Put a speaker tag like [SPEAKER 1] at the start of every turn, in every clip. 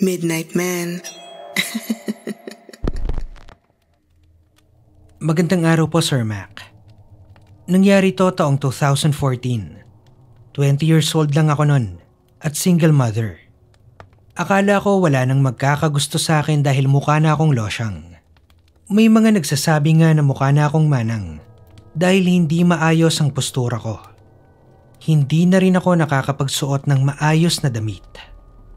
[SPEAKER 1] Midnight Man. Magandang araw po, Sir Mac. Nangyari to taong 2014. 20 years old lang ako nun at single mother. Akala ko wala nang magkakagusto sa akin dahil mukha na akong losyang. May mga nagsasabi nga na mukha na akong manang dahil hindi maayos ang postura ko. Hindi na rin ako nakakapagsuot ng maayos na damit.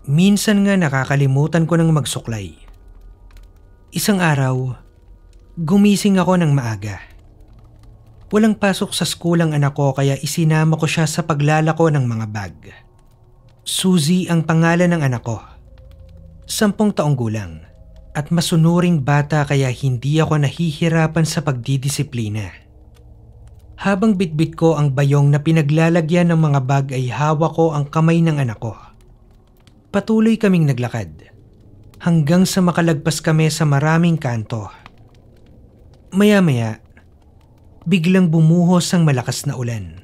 [SPEAKER 1] Minsan nga nakakalimutan ko ng magsuklay. Isang araw, gumising ako ng maaga. Walang pasok sa school ang anak ko kaya isinama ko siya sa paglalako ng mga bag. Suzy ang pangalan ng anak ko. Sampung taong gulang at masunuring bata kaya hindi ako nahihirapan sa pagdidisiplina. Habang bitbit ko ang bayong na pinaglalagyan ng mga bag ay hawak ko ang kamay ng anak ko. Patuloy kaming naglakad hanggang sa makalagpas kami sa maraming kanto. Maya-maya, biglang bumuhos ang malakas na ulan.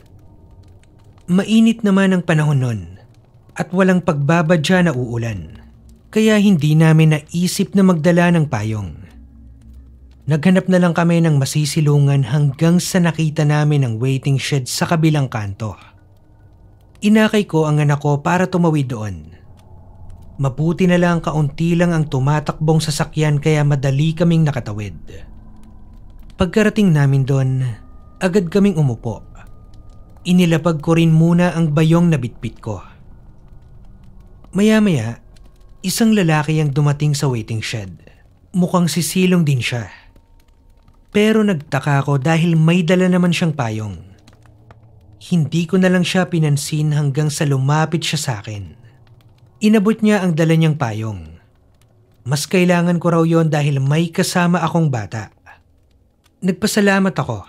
[SPEAKER 1] Mainit naman ang panahon nun at walang pagbabadya na uulan. Kaya hindi namin naisip na magdala ng payong. Naghanap na lang kami ng masisilungan hanggang sa nakita namin ang waiting shed sa kabilang kanto. Inakay ko ang anak ko para tumawid doon Mabuti na lang kaunti lang ang tumatakbong sasakyan kaya madali kaming nakatawid. Pagkarating namin doon, agad kaming umupo. Inilapag ko rin muna ang bayong na bitbit ko. Maya-maya, isang lalaki ang dumating sa waiting shed. Mukhang sisilong din siya. Pero nagtaka ako dahil may dala naman siyang payong. Hindi ko na lang siya pinansin hanggang sa lumapit siya sa akin. Inabot niya ang dala niyang payong. Mas kailangan ko raw yon dahil may kasama akong bata. Nagpasalamat ako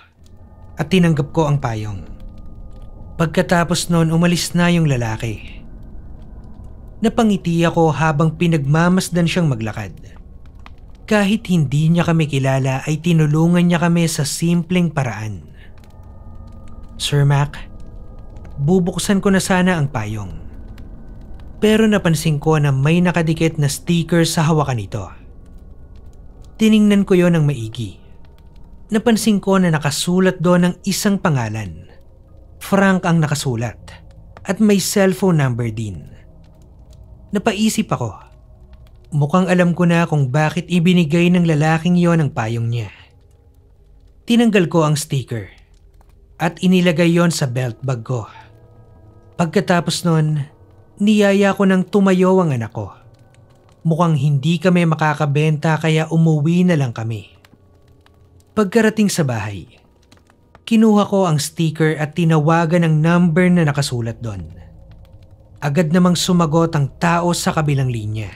[SPEAKER 1] at tinanggap ko ang payong. Pagkatapos noon umalis na yung lalaki. Napangiti ako habang pinagmamasdan siyang maglakad. Kahit hindi niya kami kilala ay tinulungan niya kami sa simpleng paraan. Sir Mac, bubuksan ko na sana ang payong pero napansin ko na may nakadikit na sticker sa hawakan nito. Tiningnan ko yon ng maigi. Napansin ko na nakasulat doon ng isang pangalan. Frank ang nakasulat at may cellphone number din. Napaisip ako. Mukhang alam ko na kung bakit ibinigay ng lalaking yon ang payong niya. Tinanggal ko ang sticker at inilagay yon sa belt bag ko. Pagkatapos nun, niyaya ko nang tumayo ang anak ko. Mukhang hindi kami makakabenta kaya umuwi na lang kami. Pagkarating sa bahay, kinuha ko ang sticker at tinawagan ang number na nakasulat doon. Agad namang sumagot ang tao sa kabilang linya.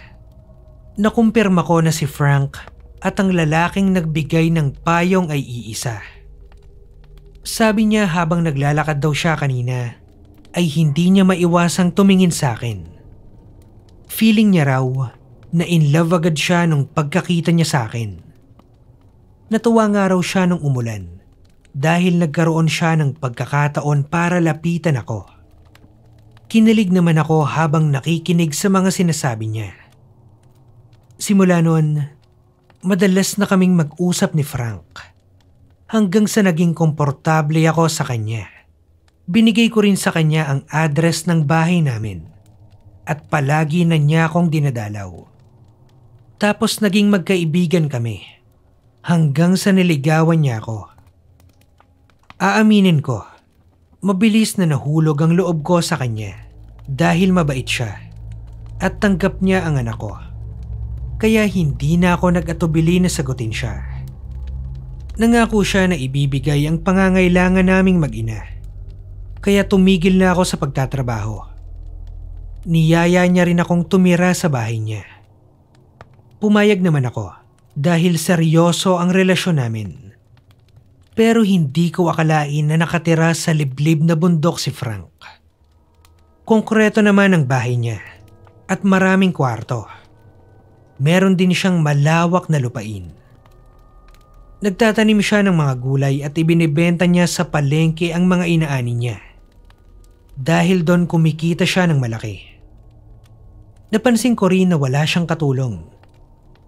[SPEAKER 1] Nakumpirma ko na si Frank at ang lalaking nagbigay ng payong ay iisa. Sabi niya habang naglalakad daw siya kanina ay hindi niya maiwasang tumingin sa akin. Feeling niya raw na in love agad siya nung pagkakita niya sa akin. Natuwa nga raw siya nung umulan dahil nagkaroon siya ng pagkakataon para lapitan ako. Kinilig naman ako habang nakikinig sa mga sinasabi niya. Simula noon, madalas na kaming mag-usap ni Frank hanggang sa naging komportable ako sa kanya. Binigay ko rin sa kanya ang address ng bahay namin at palagi na niya akong dinadalaw. Tapos naging magkaibigan kami hanggang sa niligawan niya ako. Aaminin ko, mabilis na nahulog ang loob ko sa kanya dahil mabait siya at tanggap niya ang anak ko. Kaya hindi na ako nag-atubili na sagutin siya. Nangako siya na ibibigay ang pangangailangan naming mag-ina kaya tumigil na ako sa pagtatrabaho. Niyaya niya rin akong tumira sa bahay niya. Pumayag naman ako dahil seryoso ang relasyon namin. Pero hindi ko akalain na nakatira sa liblib na bundok si Frank. Konkreto naman ang bahay niya at maraming kwarto. Meron din siyang malawak na lupain. Nagtatanim siya ng mga gulay at ibinibenta niya sa palengke ang mga inaani niya dahil doon kumikita siya ng malaki. Napansin ko rin na wala siyang katulong.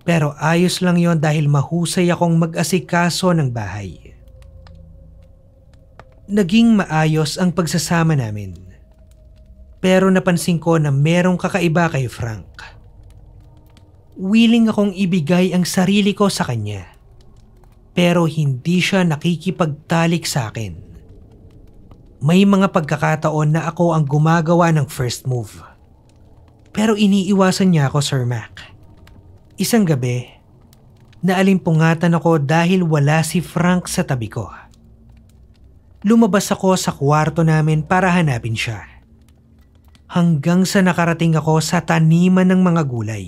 [SPEAKER 1] Pero ayos lang yon dahil mahusay akong mag-asikaso ng bahay. Naging maayos ang pagsasama namin. Pero napansin ko na merong kakaiba kay Frank. Willing akong ibigay ang sarili ko sa kanya. Pero hindi siya nakikipagtalik sa akin. May mga pagkakataon na ako ang gumagawa ng first move. Pero iniiwasan niya ako, Sir Mac. Isang gabi, naalimpungatan ako dahil wala si Frank sa tabi ko. Lumabas ako sa kwarto namin para hanapin siya. Hanggang sa nakarating ako sa taniman ng mga gulay.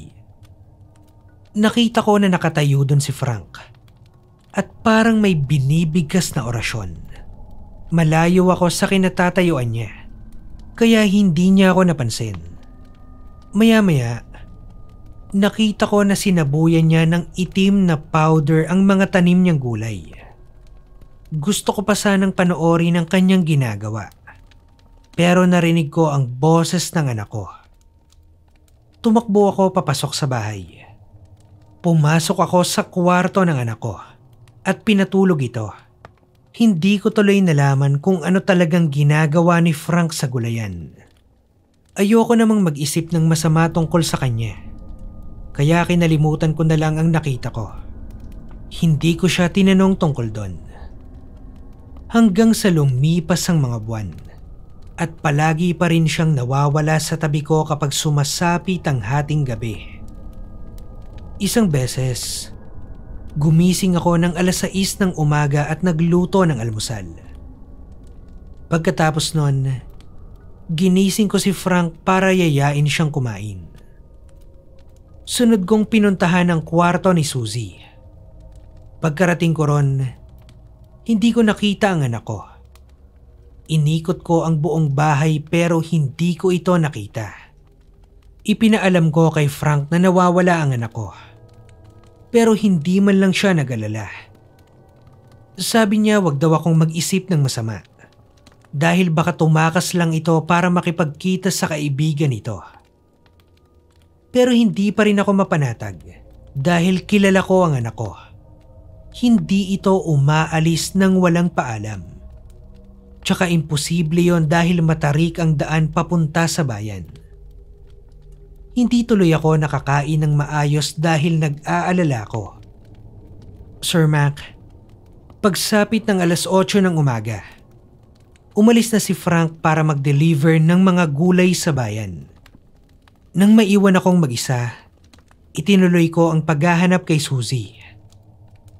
[SPEAKER 1] Nakita ko na nakatayo doon si Frank. At parang may binibigkas na orasyon. Malayo ako sa kinatatayuan niya, kaya hindi niya ako napansin. Maya-maya, nakita ko na sinabuyan niya ng itim na powder ang mga tanim niyang gulay. Gusto ko pa sanang panoorin ang kanyang ginagawa. Pero narinig ko ang boses ng anak ko. Tumakbo ako papasok sa bahay. Pumasok ako sa kwarto ng anak ko at pinatulog ito. Hindi ko tuloy nalaman kung ano talagang ginagawa ni Frank sa gulayan. Ayoko namang mag-isip ng masama tungkol sa kanya. Kaya kinalimutan ko na lang ang nakita ko. Hindi ko siya tinanong tungkol doon. Hanggang sa lumipas ang mga buwan at palagi pa rin siyang nawawala sa tabi ko kapag sumasapit ang hating gabi. Isang beses, Gumising ako ng alas 6 ng umaga at nagluto ng almusal. Pagkatapos nun, ginising ko si Frank para yayain siyang kumain. Sunod kong pinuntahan ang kwarto ni Suzy. Pagkarating ko ron, hindi ko nakita ang anak ko. Inikot ko ang buong bahay pero hindi ko ito nakita. Ipinaalam ko kay Frank na nawawala ang anak ko pero hindi man lang siya nagalala. Sabi niya wag daw akong mag-isip ng masama dahil baka tumakas lang ito para makipagkita sa kaibigan nito. Pero hindi pa rin ako mapanatag dahil kilala ko ang anak ko. Hindi ito umaalis ng walang paalam. Tsaka imposible yon dahil matarik ang daan papunta sa bayan. Hindi tuloy ako nakakain ng maayos dahil nag-aalala ko. Sir Mac, pagsapit ng alas 8 ng umaga, umalis na si Frank para mag-deliver ng mga gulay sa bayan. Nang maiwan akong mag-isa, itinuloy ko ang paghahanap kay Suzy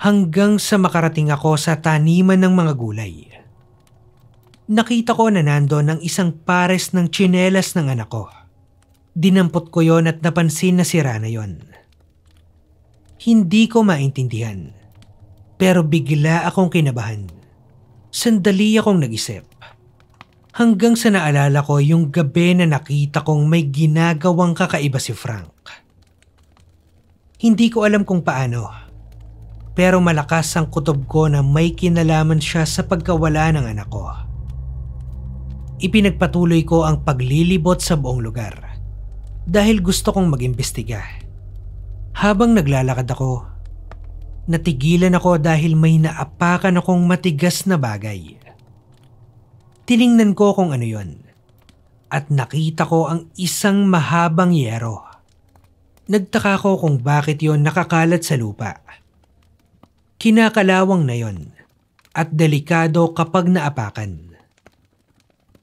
[SPEAKER 1] hanggang sa makarating ako sa taniman ng mga gulay. Nakita ko na nandoon ang isang pares ng tsinelas ng anak ko. Dinampot ko yon at napansin na sira na yon. Hindi ko maintindihan. Pero bigla akong kinabahan. Sandali akong nag-isip. Hanggang sa naalala ko yung gabi na nakita kong may ginagawang kakaiba si Frank. Hindi ko alam kung paano. Pero malakas ang kutob ko na may kinalaman siya sa pagkawala ng anak ko. Ipinagpatuloy ko ang paglilibot sa buong lugar dahil gusto kong mag-imbestiga. Habang naglalakad ako, natigilan ako dahil may naapakan akong matigas na bagay. Tiningnan ko kung ano yon at nakita ko ang isang mahabang yero. Nagtaka ko kung bakit yon nakakalat sa lupa. Kinakalawang na yon at delikado kapag naapakan.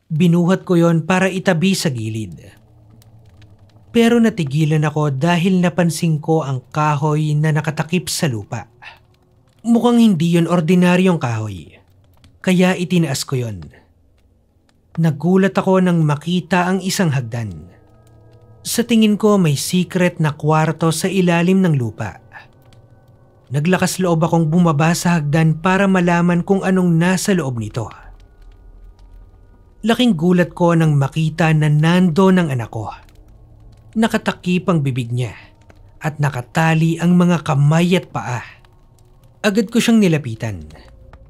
[SPEAKER 1] Binuhat ko yon para itabi sa gilid pero natigilan ako dahil napansin ko ang kahoy na nakatakip sa lupa. Mukhang hindi yon ordinaryong kahoy, kaya itinaas ko yon. Nagulat ako nang makita ang isang hagdan. Sa tingin ko may secret na kwarto sa ilalim ng lupa. Naglakas loob akong bumaba sa hagdan para malaman kung anong nasa loob nito. Laking gulat ko nang makita na nando ng anak ko Nakatakip ang bibig niya at nakatali ang mga kamay at paa. Agad ko siyang nilapitan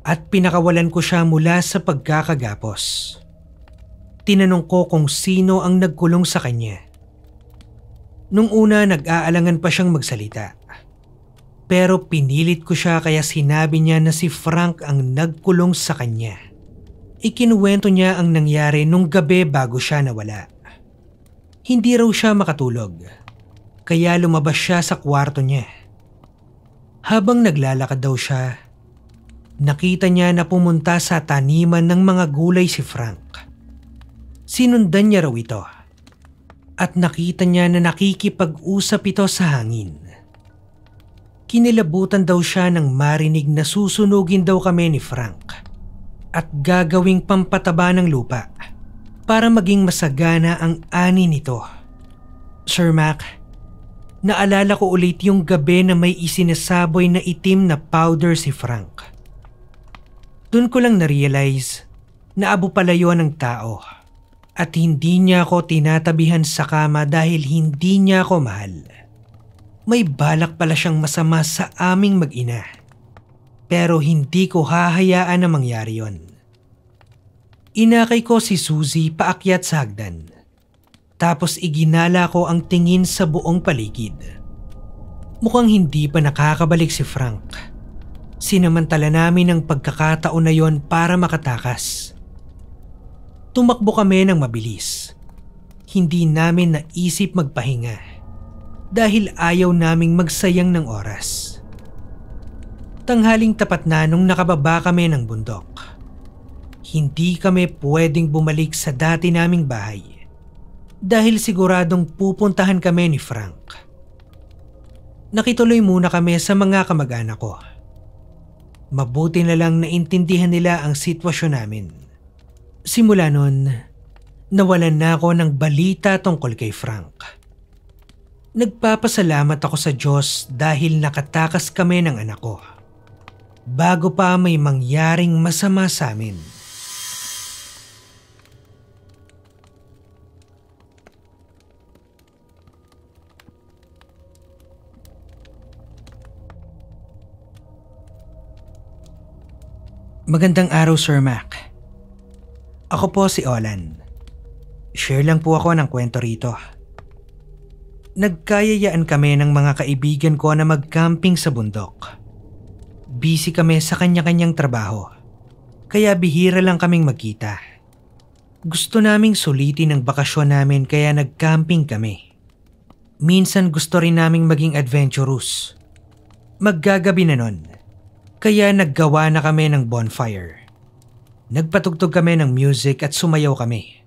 [SPEAKER 1] at pinakawalan ko siya mula sa pagkakagapos. Tinanong ko kung sino ang nagkulong sa kanya. Nung una nag-aalangan pa siyang magsalita. Pero pinilit ko siya kaya sinabi niya na si Frank ang nagkulong sa kanya. Ikinuwento niya ang nangyari nung gabi bago siya nawala. Hindi raw siya makatulog. Kaya lumabas siya sa kwarto niya. Habang naglalakad daw siya, nakita niya na pumunta sa taniman ng mga gulay si Frank. Sinundan niya raw ito. At nakita niya na nakikipag-usap ito sa hangin. Kinilabutan daw siya nang marinig na susunugin daw kami ni Frank at gagawing pampataba ng lupa para maging masagana ang ani nito. Sir Mac, naalala ko ulit yung gabi na may isinasaboy na itim na powder si Frank. Doon ko lang na-realize na abo pala yon ng tao at hindi niya ako tinatabihan sa kama dahil hindi niya ako mahal. May balak pala siyang masama sa aming mag-ina. Pero hindi ko hahayaan na mangyari yon. Inakay ko si Suzy paakyat sa hagdan. Tapos iginala ko ang tingin sa buong paligid. Mukhang hindi pa nakakabalik si Frank. Sinamantala namin ang pagkakataon na yon para makatakas. Tumakbo kami ng mabilis. Hindi namin naisip magpahinga dahil ayaw naming magsayang ng oras. Tanghaling tapat na nung nakababa kami ng bundok hindi kami pwedeng bumalik sa dati naming bahay dahil siguradong pupuntahan kami ni Frank. Nakituloy muna kami sa mga kamag-anak ko. Mabuti na lang naintindihan nila ang sitwasyon namin. Simula noon, nawalan na ako ng balita tungkol kay Frank. Nagpapasalamat ako sa Diyos dahil nakatakas kami ng anak ko. Bago pa may mangyaring masama sa amin. Magandang araw, Sir Mac. Ako po si Olan. Share lang po ako ng kwento rito. Nagkayayaan kami ng mga kaibigan ko na mag-camping sa bundok. Busy kami sa kanya-kanyang trabaho, kaya bihira lang kaming magkita. Gusto naming sulitin ang bakasyon namin kaya nag-camping kami. Minsan gusto rin naming maging adventurous. Maggagabi na nun kaya naggawa na kami ng bonfire. Nagpatugtog kami ng music at sumayaw kami.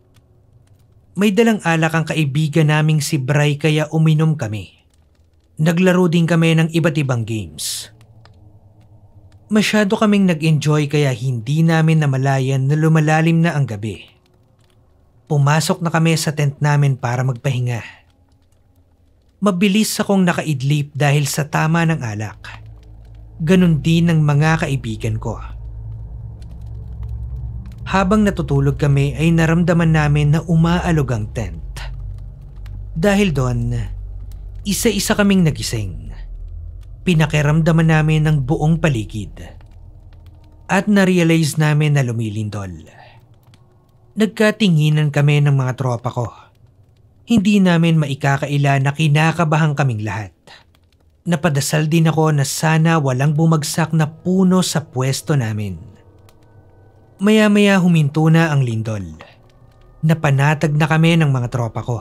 [SPEAKER 1] May dalang alak ang kaibigan naming si Bray kaya uminom kami. Naglaro din kami ng iba't ibang games. Masyado kaming nag-enjoy kaya hindi namin namalayan na lumalalim na ang gabi. Pumasok na kami sa tent namin para magpahinga. Mabilis akong nakaidlip dahil sa tama ng alak ganun din ng mga kaibigan ko. Habang natutulog kami ay naramdaman namin na umaalog ang tent. Dahil doon, isa-isa kaming nagising. Pinakiramdaman namin ang buong paligid. At narealize namin na lumilindol. Nagkatinginan kami ng mga tropa ko. Hindi namin maikakaila na kinakabahan kaming lahat. Napadasal din ako na sana walang bumagsak na puno sa pwesto namin. Maya-maya huminto na ang lindol. Napanatag na kami ng mga tropa ko.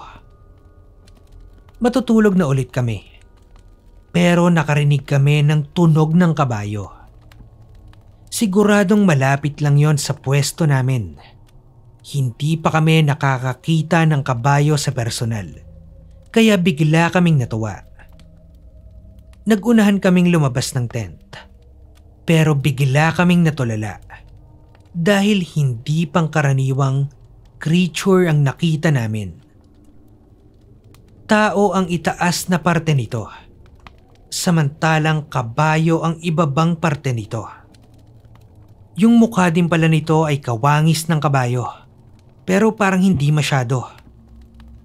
[SPEAKER 1] Matutulog na ulit kami. Pero nakarinig kami ng tunog ng kabayo. Siguradong malapit lang yon sa pwesto namin. Hindi pa kami nakakakita ng kabayo sa personal. Kaya bigla kaming natuwa nagunahan kaming lumabas ng tent. Pero bigla kaming natulala dahil hindi pangkaraniwang creature ang nakita namin. Tao ang itaas na parte nito, samantalang kabayo ang ibabang parte nito. Yung mukha din pala nito ay kawangis ng kabayo, pero parang hindi masyado.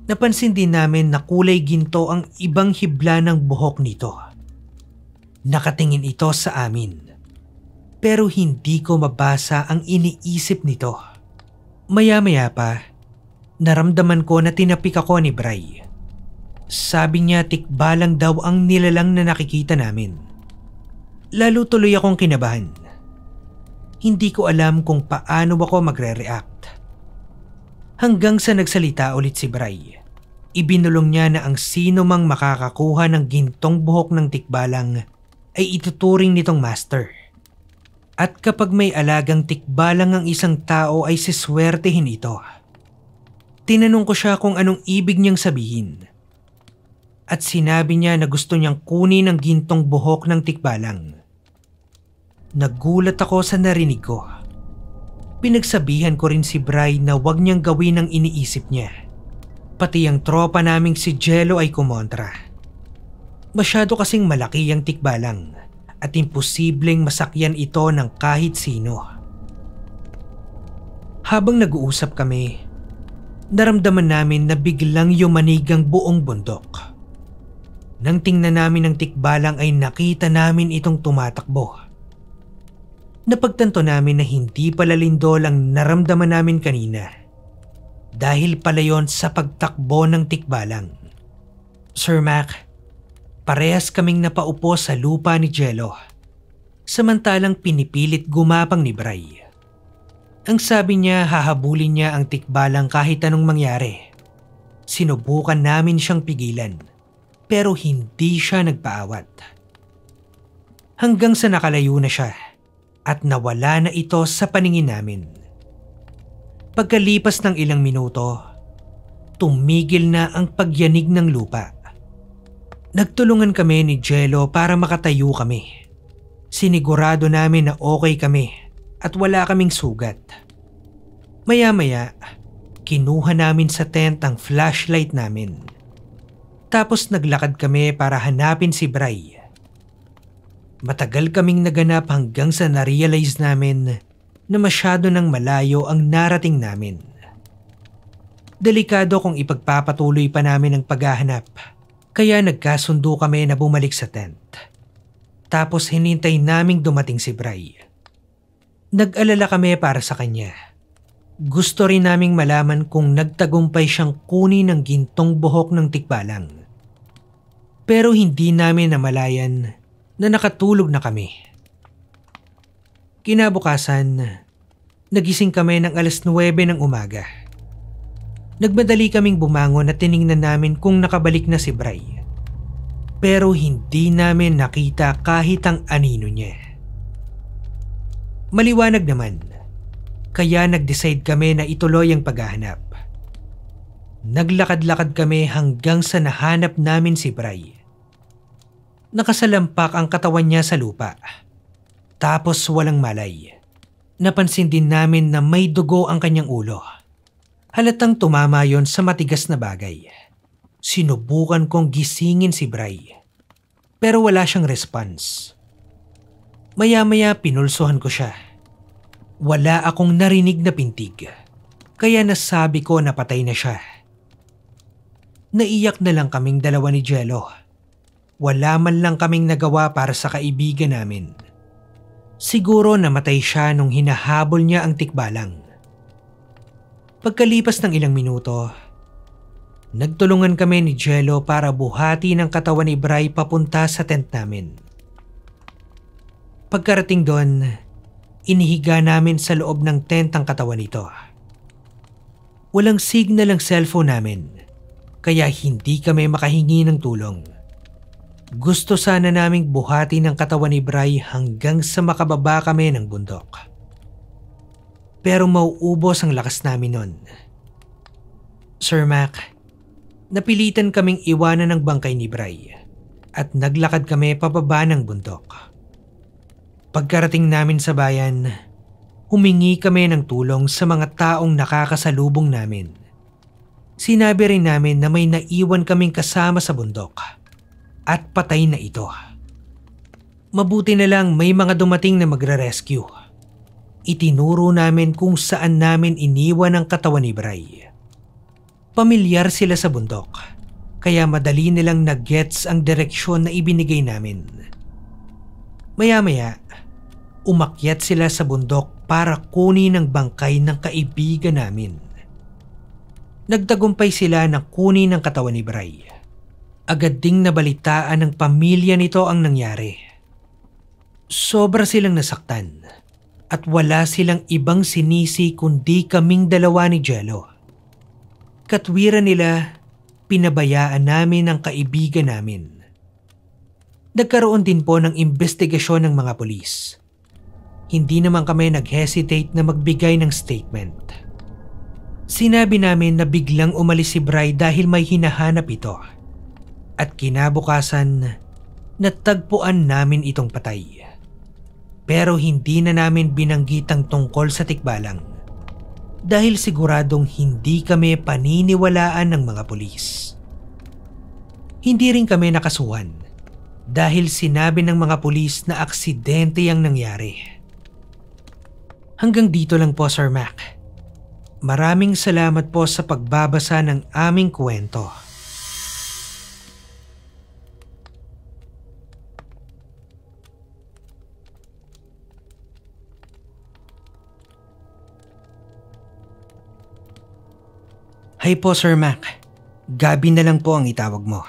[SPEAKER 1] Napansin din namin na kulay ginto ang ibang hibla ng buhok nito. Nakatingin ito sa amin. Pero hindi ko mabasa ang iniisip nito. Maya-maya pa, naramdaman ko na tinapik ako ni Bray. Sabi niya tikbalang daw ang nilalang na nakikita namin. Lalo tuloy akong kinabahan. Hindi ko alam kung paano ako magre-react. Hanggang sa nagsalita ulit si Bray ibinulong niya na ang sino mang makakakuha ng gintong buhok ng tikbalang ay ituturing nitong master. At kapag may alagang tikbalang ang isang tao ay siswertehin ito. Tinanong ko siya kung anong ibig niyang sabihin. At sinabi niya na gusto niyang kunin ang gintong buhok ng tikbalang. Nagulat ako sa narinig ko. Pinagsabihan ko rin si Bry na wag niyang gawin ang iniisip niya. Pati ang tropa naming si Jello ay kumontra. Masyado kasing malaki ang tikbalang at imposibleng masakyan ito ng kahit sino. Habang nag-uusap kami, naramdaman namin na biglang yumanig ang buong bundok. Nang tingnan namin ang tikbalang ay nakita namin itong tumatakbo. Napagtanto namin na hindi pala lindol ang naramdaman namin kanina. Dahil pala yon sa pagtakbo ng tikbalang. Sir Mac, Parehas kaming napaupo sa lupa ni Jello. Samantalang pinipilit gumapang ni Bray. Ang sabi niya hahabulin niya ang tikbalang kahit anong mangyari. Sinubukan namin siyang pigilan pero hindi siya nagpaawat. Hanggang sa nakalayo na siya at nawala na ito sa paningin namin. Pagkalipas ng ilang minuto, tumigil na ang pagyanig ng lupa Nagtulungan kami ni Jello para makatayo kami. Sinigurado namin na okay kami at wala kaming sugat. Maya-maya, kinuha namin sa tent ang flashlight namin. Tapos naglakad kami para hanapin si Bray. Matagal kaming naganap hanggang sa narealize namin na masyado ng malayo ang narating namin. Delikado kung ipagpapatuloy pa namin ang paghahanap kaya nagkasundo kami na bumalik sa tent. Tapos hinintay naming dumating si Bray. Nag-alala kami para sa kanya. Gusto rin naming malaman kung nagtagumpay siyang kunin ng gintong buhok ng tikbalang. Pero hindi namin namalayan na nakatulog na kami. Kinabukasan, nagising kami ng alas 9 ng umaga. Nagmadali kaming bumangon at tiningnan namin kung nakabalik na si Bray. Pero hindi namin nakita kahit ang anino niya. Maliwanag naman. Kaya nag-decide kami na ituloy ang paghahanap. Naglakad-lakad kami hanggang sa nahanap namin si Bray. Nakasalampak ang katawan niya sa lupa. Tapos walang malay. Napansin din namin na may dugo ang kanyang ulo. Halatang tumama yon sa matigas na bagay. Sinubukan kong gisingin si Bray. Pero wala siyang response. Maya-maya pinulsohan ko siya. Wala akong narinig na pintig. Kaya nasabi ko na patay na siya. Naiyak na lang kaming dalawa ni Jello. Wala man lang kaming nagawa para sa kaibigan namin. Siguro namatay siya nung hinahabol niya ang tikbalang. Pagkalipas ng ilang minuto, nagtulungan kami ni Jello para buhati ng katawan ni Bray papunta sa tent namin. Pagkarating doon, inihiga namin sa loob ng tent ang katawan nito. Walang signal ang cellphone namin, kaya hindi kami makahingi ng tulong. Gusto sana naming buhati ng katawan ni Bray hanggang sa makababa kami ng bundok. Pero mauubos ang lakas namin nun. Sir Mac, napilitan kaming iwanan ng bangkay ni Bray at naglakad kami pababa ng bundok. Pagkarating namin sa bayan, humingi kami ng tulong sa mga taong nakakasalubong namin. Sinabi rin namin na may naiwan kaming kasama sa bundok at patay na ito. Mabuti na lang may mga dumating na magre-rescue itinuro namin kung saan namin iniwan ang katawan ni Bray. Pamilyar sila sa bundok, kaya madali nilang nag-gets ang direksyon na ibinigay namin. Maya-maya, umakyat sila sa bundok para kunin ang bangkay ng kaibigan namin. Nagtagumpay sila ng kunin ng katawan ni Bray. Agad ding nabalitaan ng pamilya nito ang nangyari. Sobra silang nasaktan at wala silang ibang sinisi kundi kaming dalawa ni Jello. Katwira nila, pinabayaan namin ang kaibigan namin. Nagkaroon din po ng investigasyon ng mga polis. Hindi naman kami nag-hesitate na magbigay ng statement. Sinabi namin na biglang umalis si Bry dahil may hinahanap ito. At kinabukasan, natagpuan namin itong patay. Pero hindi na namin binanggit ang tungkol sa tikbalang dahil siguradong hindi kami paniniwalaan ng mga pulis. Hindi rin kami nakasuhan dahil sinabi ng mga pulis na aksidente ang nangyari. Hanggang dito lang po Sir Mac. Maraming salamat po sa pagbabasa ng aming kwento. Hi po Sir Mac. Gabi na lang po ang itawag mo.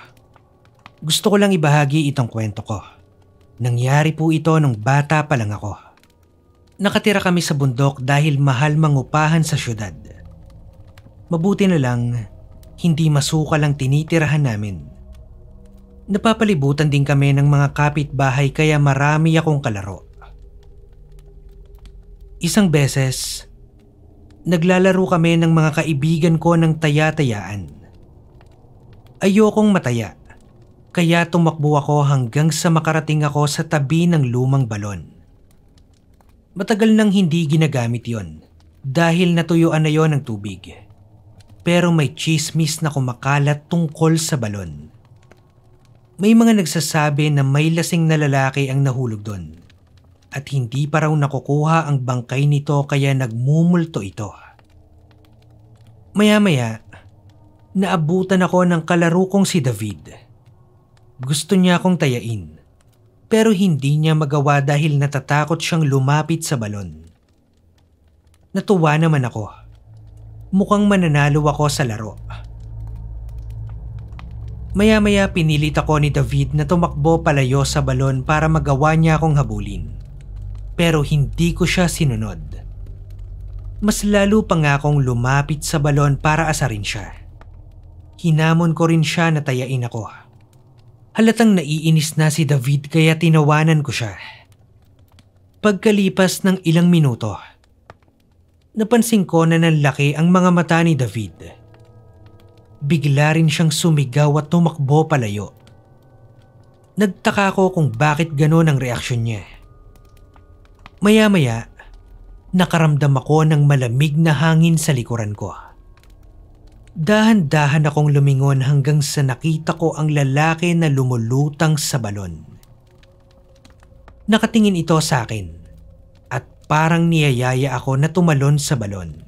[SPEAKER 1] Gusto ko lang ibahagi itong kwento ko. Nangyari po ito nung bata pa lang ako. Nakatira kami sa bundok dahil mahal mangupahan sa syudad. Mabuti na lang, hindi masukal lang tinitirahan namin. Napapalibutan din kami ng mga kapitbahay kaya marami akong kalaro. Isang beses, naglalaro kami ng mga kaibigan ko ng taya-tayaan. Ayokong mataya, kaya tumakbo ako hanggang sa makarating ako sa tabi ng lumang balon. Matagal nang hindi ginagamit yon dahil natuyuan na yon ng tubig. Pero may chismis na kumakalat tungkol sa balon. May mga nagsasabi na may lasing na lalaki ang nahulog doon at hindi pa raw nakukuha ang bangkay nito kaya nagmumulto ito. Maya-maya, naabutan ako ng kalaro kong si David. Gusto niya akong tayain, pero hindi niya magawa dahil natatakot siyang lumapit sa balon. Natuwa naman ako. Mukhang mananalo ako sa laro. Maya-maya pinilit ako ni David na tumakbo palayo sa balon para magawa niya akong habulin pero hindi ko siya sinunod. Mas lalo pa nga akong lumapit sa balon para asarin siya. Hinamon ko rin siya na tayain ako. Halatang naiinis na si David kaya tinawanan ko siya. Pagkalipas ng ilang minuto, napansin ko na nanlaki ang mga mata ni David. Bigla rin siyang sumigaw at tumakbo palayo. Nagtaka ko kung bakit ganoon ang reaksyon niya. Maya-maya, nakaramdam ako ng malamig na hangin sa likuran ko. Dahan-dahan akong lumingon hanggang sa nakita ko ang lalaki na lumulutang sa balon. Nakatingin ito sa akin at parang niyayaya ako na tumalon sa balon.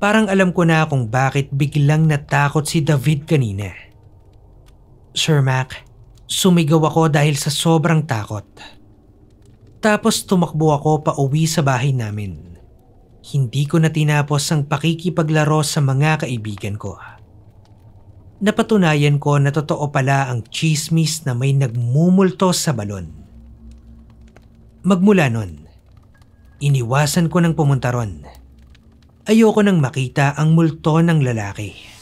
[SPEAKER 1] Parang alam ko na kung bakit biglang natakot si David kanina. Sir Mac, sumigaw ako dahil sa sobrang takot. Tapos tumakbo ako pa uwi sa bahay namin. Hindi ko na tinapos ang pakikipaglaro sa mga kaibigan ko. Napatunayan ko na totoo pala ang chismis na may nagmumulto sa balon. Magmula nun, iniwasan ko ng pumunta ron. Ayoko nang makita ang multo ng lalaki.